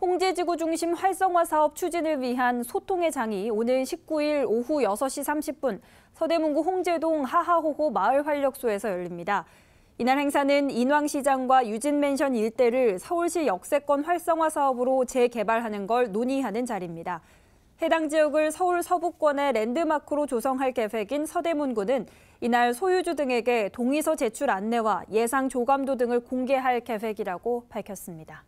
홍제지구 중심 활성화 사업 추진을 위한 소통의 장이 오늘 19일 오후 6시 30분 서대문구 홍제동 하하호호 마을활력소에서 열립니다. 이날 행사는 인왕시장과 유진맨션 일대를 서울시 역세권 활성화 사업으로 재개발하는 걸 논의하는 자리입니다. 해당 지역을 서울 서부권의 랜드마크로 조성할 계획인 서대문구는 이날 소유주 등에게 동의서 제출 안내와 예상 조감도 등을 공개할 계획이라고 밝혔습니다.